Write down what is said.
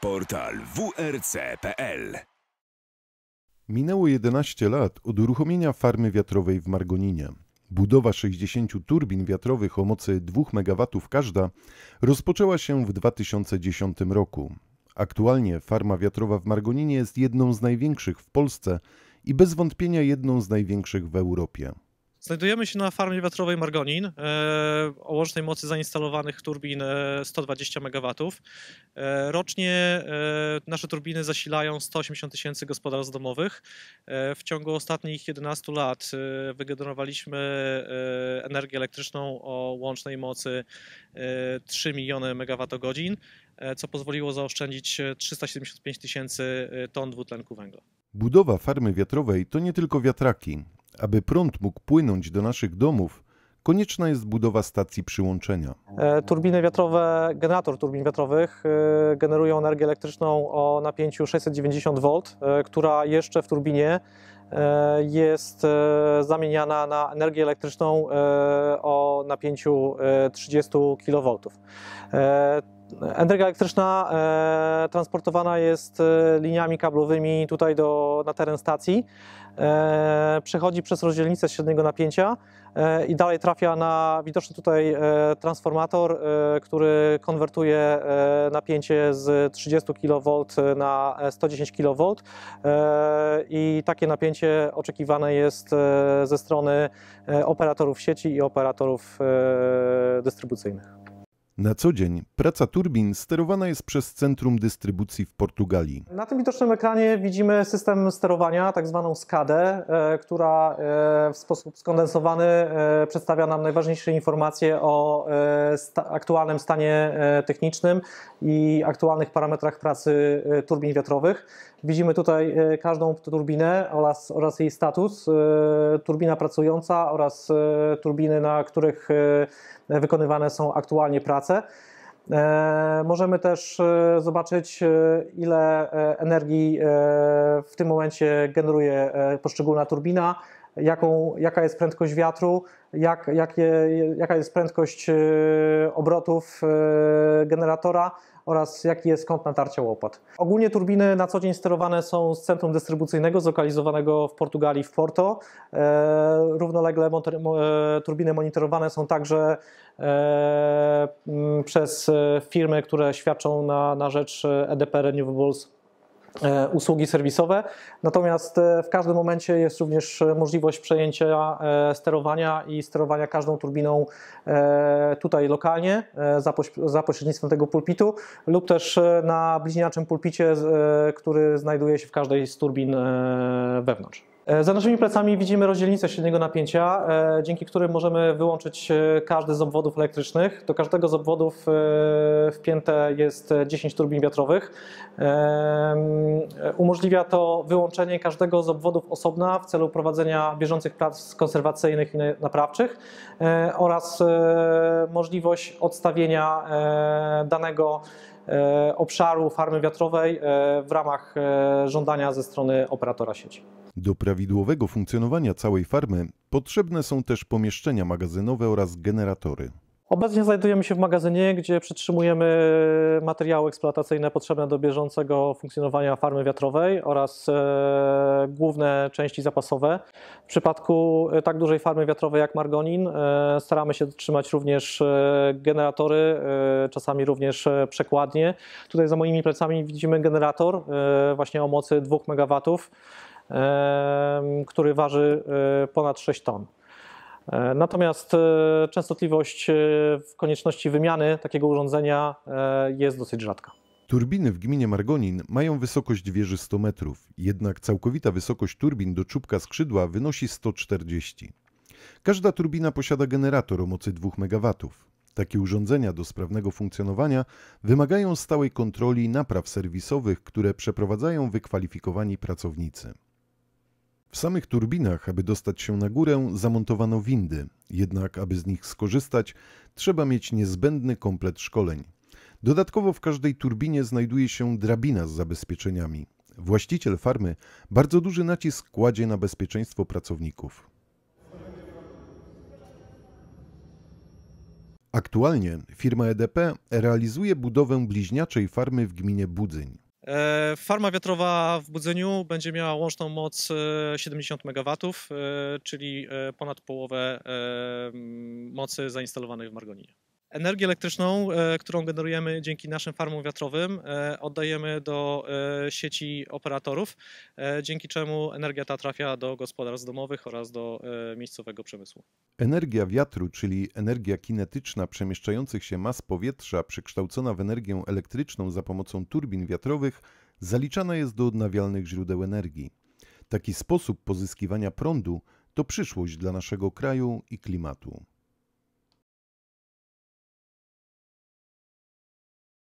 Portal wrc.pl Minęło 11 lat od uruchomienia farmy wiatrowej w Margoninie. Budowa 60 turbin wiatrowych o mocy 2 MW każda rozpoczęła się w 2010 roku. Aktualnie farma wiatrowa w Margoninie jest jedną z największych w Polsce i bez wątpienia jedną z największych w Europie. Znajdujemy się na farmie wiatrowej Margonin e, o łącznej mocy zainstalowanych turbin 120 e, MW. E, rocznie nasze turbiny zasilają 180 tysięcy gospodarstw domowych. w ciągu ostatnich 11 lat wygenerowaliśmy energię elektryczną o łącznej mocy 3 miliony MWh, co pozwoliło zaoszczędzić 375 tysięcy ton dwutlenku węgla. Budowa farmy wiatrowej to nie tylko wiatraki, aby prąd mógł płynąć do naszych domów, konieczna jest budowa stacji przyłączenia. E, turbiny wiatrowe, generator turbin wiatrowych e, generują energię elektryczną o napięciu 690 V, e, która jeszcze w turbinie jest zamieniana na energię elektryczną o napięciu 30 kV. Energia elektryczna e, transportowana jest e, liniami kablowymi tutaj do, na teren stacji. E, przechodzi przez rozdzielnicę średniego napięcia e, i dalej trafia na widoczny tutaj e, transformator, e, który konwertuje e, napięcie z 30 kV na 110 kV. E, I takie napięcie oczekiwane jest e, ze strony e, operatorów sieci i operatorów e, dystrybucyjnych. Na co dzień praca turbin sterowana jest przez Centrum Dystrybucji w Portugalii. Na tym widocznym ekranie widzimy system sterowania, tak zwaną SCADę, e, która e, w sposób skondensowany e, przedstawia nam najważniejsze informacje o aktualnym stanie technicznym i aktualnych parametrach pracy turbin wiatrowych. Widzimy tutaj e, każdą turbinę oraz, oraz jej status, e, turbina pracująca oraz e, turbiny, na których wykonywane są aktualnie prace. Możemy też zobaczyć, ile energii w tym momencie generuje poszczególna turbina, jaką, jaka jest prędkość wiatru, jak, jaka jest prędkość obrotów generatora oraz jaki jest kąt natarcia łopat. Ogólnie turbiny na co dzień sterowane są z centrum dystrybucyjnego zlokalizowanego w Portugalii w Porto. E, równolegle e, turbiny monitorowane są także e, przez firmy, które świadczą na, na rzecz EDP Renewables E, usługi serwisowe. Natomiast e, w każdym momencie jest również e, możliwość przejęcia sterowania i sterowania każdą turbiną tutaj lokalnie za pośrednictwem tego pulpitu lub też na bliźniaczym pulpicie, który znajduje się w każdej z turbin wewnątrz. E, za naszymi plecami widzimy rozdzielnicę średniego napięcia, e, dzięki którym możemy wyłączyć e, każdy z obwodów elektrycznych. Do każdego z obwodów wpięte jest 10 turbin wiatrowych. Umożliwia to wyłączenie każdego z obwodów osobna w celu prowadzenia bieżących prac konserwacyjnych i naprawczych oraz możliwość odstawienia danego obszaru farmy wiatrowej w ramach żądania ze strony operatora sieci. Do prawidłowego funkcjonowania całej farmy potrzebne są też pomieszczenia magazynowe oraz generatory. Obecnie znajdujemy się w magazynie, gdzie przetrzymujemy materiały eksploatacyjne potrzebne do bieżącego funkcjonowania farmy wiatrowej oraz e, główne części zapasowe. W przypadku e, tak dużej farmy wiatrowej jak Margonin e, staramy się trzymać również generatory, czasami również przekładnie. Tutaj za moimi plecami widzimy generator właśnie o mocy 2 MW który waży e, ponad 6 ton. E, natomiast e, częstotliwość w konieczności wymiany takiego urządzenia jest dosyć rzadka. Turbiny w gminie Margonin mają wysokość wieży 100 metrów, jednak całkowita wysokość turbin do czubka skrzydła wynosi 140. Każda turbina posiada generator o mocy 2 MW. Takie urządzenia do sprawnego funkcjonowania wymagają stałej kontroli i napraw serwisowych, które przeprowadzają wykwalifikowani pracownicy. W samych turbinach, aby dostać się na górę, zamontowano windy, jednak aby z nich skorzystać, trzeba mieć niezbędny komplet szkoleń. Dodatkowo w każdej turbinie znajduje się drabina z zabezpieczeniami. Właściciel farmy bardzo duży nacisk kładzie na bezpieczeństwo pracowników. Aktualnie firma EDP realizuje budowę bliźniaczej farmy w gminie Budzyń. E, farma wiatrowa w Budzeniu będzie miała łączną moc 70 e, MW, e, czyli ponad połowę mocy zainstalowanej w Margoninie. Energię elektryczną, e, którą generujemy dzięki naszym farmom wiatrowym, e, oddajemy do e, sieci operatorów, dzięki czemu energia ta trafia do gospodarstw domowych oraz do miejscowego przemysłu. Energia wiatru, czyli energia kinetyczna przemieszczających się mas powietrza, przekształcona w energię elektryczną za pomocą turbin wiatrowych, zaliczana jest do odnawialnych źródeł energii. Taki sposób pozyskiwania prądu to przyszłość dla naszego kraju i klimatu.